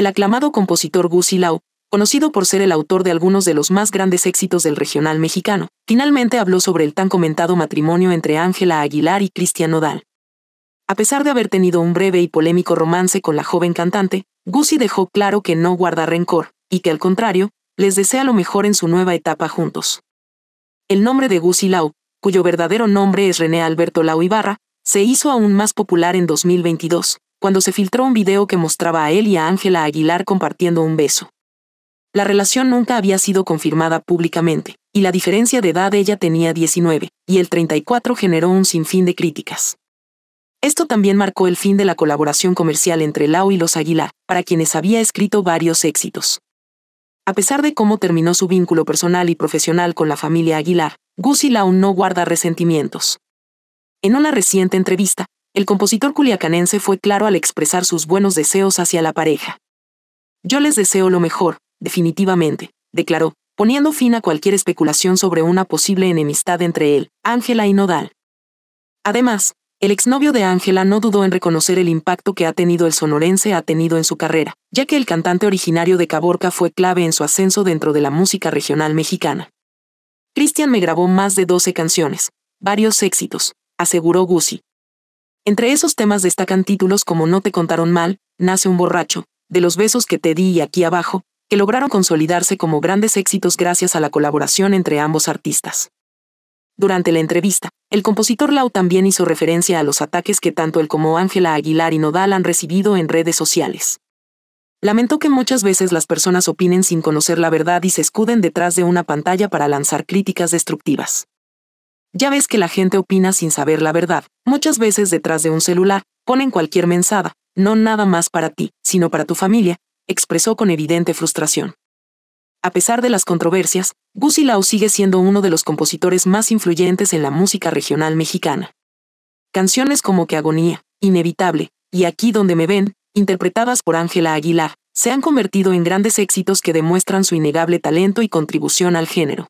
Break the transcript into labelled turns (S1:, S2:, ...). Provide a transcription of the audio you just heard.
S1: el aclamado compositor Guzzi Lau, conocido por ser el autor de algunos de los más grandes éxitos del regional mexicano, finalmente habló sobre el tan comentado matrimonio entre Ángela Aguilar y Cristian Nodal. A pesar de haber tenido un breve y polémico romance con la joven cantante, Guzzi dejó claro que no guarda rencor, y que al contrario, les desea lo mejor en su nueva etapa juntos. El nombre de Guzzi Lau, cuyo verdadero nombre es René Alberto Lau Ibarra, se hizo aún más popular en 2022, cuando se filtró un video que mostraba a él y a Ángela Aguilar compartiendo un beso. La relación nunca había sido confirmada públicamente, y la diferencia de edad ella tenía 19, y el 34 generó un sinfín de críticas. Esto también marcó el fin de la colaboración comercial entre Lau y los Aguilar, para quienes había escrito varios éxitos. A pesar de cómo terminó su vínculo personal y profesional con la familia Aguilar, Gus Lau no guarda resentimientos. En una reciente entrevista, el compositor culiacanense fue claro al expresar sus buenos deseos hacia la pareja. Yo les deseo lo mejor, definitivamente, declaró, poniendo fin a cualquier especulación sobre una posible enemistad entre él, Ángela y Nodal. Además, el exnovio de Ángela no dudó en reconocer el impacto que ha tenido el sonorense ha tenido en su carrera, ya que el cantante originario de Caborca fue clave en su ascenso dentro de la música regional mexicana. Cristian me grabó más de 12 canciones, varios éxitos, aseguró Gussie entre esos temas destacan títulos como No te contaron mal, Nace un borracho, De los besos que te di y Aquí abajo, que lograron consolidarse como grandes éxitos gracias a la colaboración entre ambos artistas. Durante la entrevista, el compositor Lau también hizo referencia a los ataques que tanto él como Ángela Aguilar y Nodal han recibido en redes sociales. Lamentó que muchas veces las personas opinen sin conocer la verdad y se escuden detrás de una pantalla para lanzar críticas destructivas. Ya ves que la gente opina sin saber la verdad, muchas veces detrás de un celular, ponen cualquier mensada, no nada más para ti, sino para tu familia, expresó con evidente frustración. A pesar de las controversias, Gusilao sigue siendo uno de los compositores más influyentes en la música regional mexicana. Canciones como Que Agonía, Inevitable, y Aquí donde me ven, interpretadas por Ángela Aguilar, se han convertido en grandes éxitos que demuestran su innegable talento y contribución al género.